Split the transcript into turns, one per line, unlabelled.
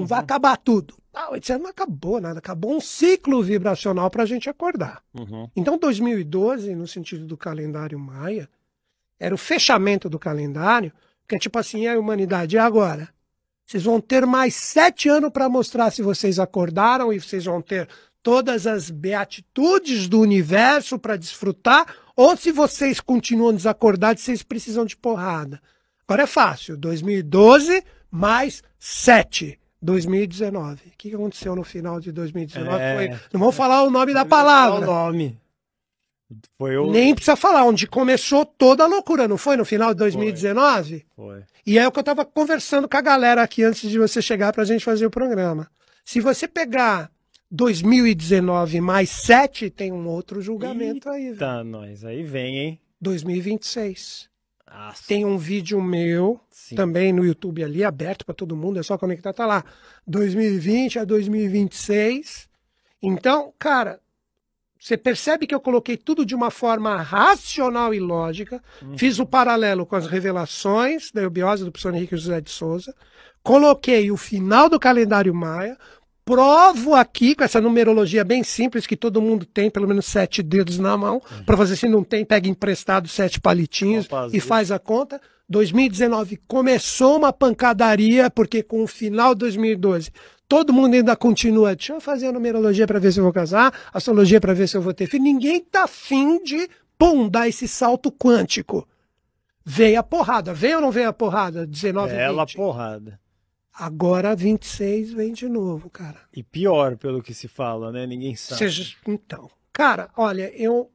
Não vai uhum. acabar tudo. Tal, tá, etc. Não acabou nada, acabou um ciclo vibracional para a gente acordar. Uhum. Então, 2012, no sentido do calendário maia, era o fechamento do calendário, que é tipo assim: a humanidade, e agora? Vocês vão ter mais sete anos para mostrar se vocês acordaram e vocês vão ter todas as beatitudes do universo para desfrutar, ou se vocês continuam desacordados, vocês precisam de porrada. Agora é fácil: 2012 mais sete. 2019. O que aconteceu no final de 2019? É... Foi... Não vou falar o nome da palavra. O nome. Foi o... Nem precisa falar, onde começou toda a loucura, não foi? No final de 2019? Foi. foi. E é o que eu estava conversando com a galera aqui antes de você chegar para a gente fazer o programa. Se você pegar 2019 mais 7, tem um outro julgamento Eita aí. Tá, nós, aí vem, hein? 2026. Nossa. Tem um vídeo meu Sim. também no YouTube ali, aberto para todo mundo, é só conectar, tá lá. 2020 a 2026. Então, cara, você percebe que eu coloquei tudo de uma forma racional e lógica, uhum. fiz o paralelo com as revelações da eubiose do professor Henrique José de Souza, coloquei o final do calendário maia, provo aqui, com essa numerologia bem simples, que todo mundo tem pelo menos sete dedos na mão, uhum. para fazer se não tem, pega emprestado sete palitinhos Opa, e faz a conta. 2019 começou uma pancadaria, porque com o final de 2012 todo mundo ainda continua. Deixa eu fazer a numerologia para ver se eu vou casar, astrologia para ver se eu vou ter filho. Ninguém tá afim de, pum, dar esse salto quântico. Veio a porrada. Veio ou não veio a porrada? 19 Bela 20. porrada. Agora 26 vem de novo, cara. E pior, pelo que se fala, né? Ninguém sabe. Seja, então, cara, olha, eu